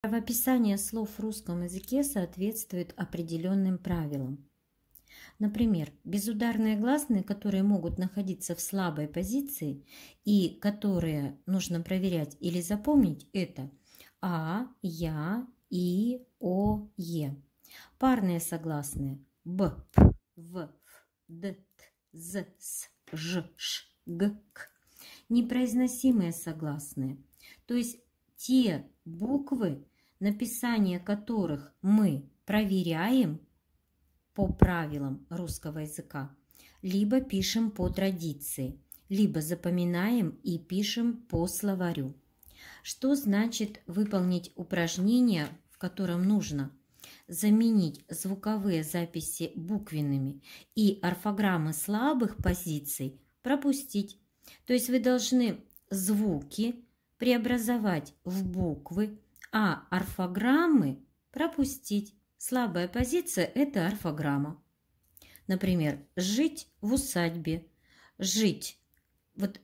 Правописание слов в русском языке соответствует определенным правилам. Например, безударные гласные, которые могут находиться в слабой позиции и которые нужно проверять или запомнить, это А, Я, И, О, Е. Парные согласные Б, П, В, Ф, Д, Т, З, С, Ж, Ш, Г, К. Непроизносимые согласные, то есть те буквы, написание которых мы проверяем по правилам русского языка, либо пишем по традиции, либо запоминаем и пишем по словарю. Что значит выполнить упражнение, в котором нужно заменить звуковые записи буквенными и орфограммы слабых позиций пропустить. То есть вы должны звуки, преобразовать в буквы, а орфограммы пропустить. Слабая позиция – это орфограмма. Например, «жить в усадьбе», «жить». Вот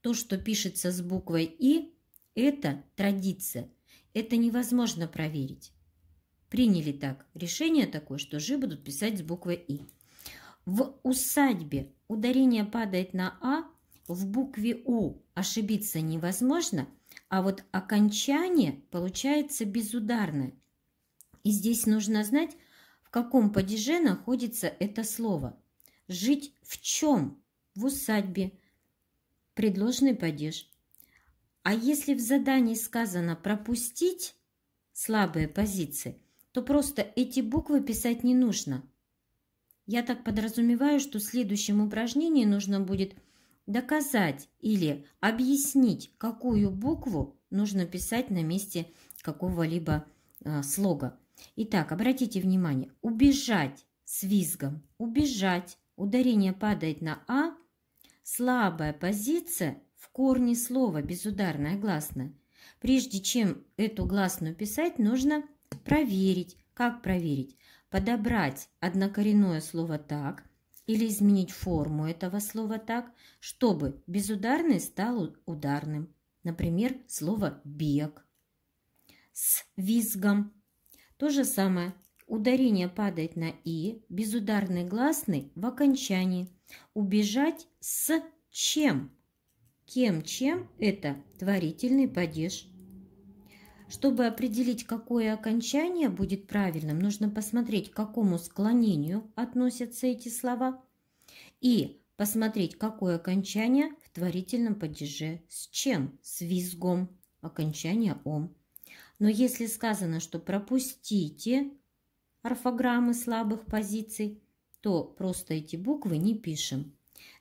то, что пишется с буквой «и», это традиция. Это невозможно проверить. Приняли так решение такое, что «жи» будут писать с буквой «и». В усадьбе ударение падает на «а», в букве «У» ошибиться невозможно, а вот окончание получается безударное. И здесь нужно знать, в каком падеже находится это слово. Жить в чем? В усадьбе. Предложенный падеж. А если в задании сказано «пропустить» слабые позиции, то просто эти буквы писать не нужно. Я так подразумеваю, что в следующем упражнении нужно будет – доказать или объяснить, какую букву нужно писать на месте какого-либо а, слога. Итак, обратите внимание, убежать с визгом, убежать, ударение падает на «а», слабая позиция в корне слова, безударная гласная. Прежде чем эту гласную писать, нужно проверить. Как проверить? Подобрать однокоренное слово так – или изменить форму этого слова так, чтобы безударный стал ударным. Например, слово «бег» с визгом. То же самое. Ударение падает на «и», безударный гласный в окончании. Убежать с чем? Кем-чем – это творительный падеж – чтобы определить, какое окончание будет правильным, нужно посмотреть, к какому склонению относятся эти слова и посмотреть, какое окончание в творительном падеже с чем, с визгом, окончание «ом». Но если сказано, что пропустите орфограммы слабых позиций, то просто эти буквы не пишем.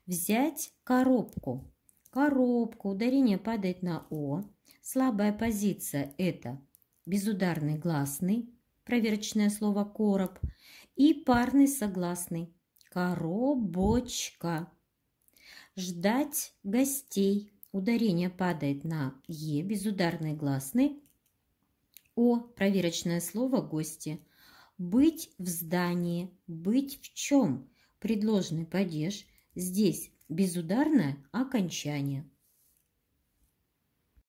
Взять коробку коробку, ударение падает на О. Слабая позиция – это безударный гласный, проверочное слово «короб», и парный согласный – коробочка. Ждать гостей. Ударение падает на Е, безударный гласный. О, проверочное слово «гости». Быть в здании, быть в чем? Предложный падеж. Здесь Безударное окончание.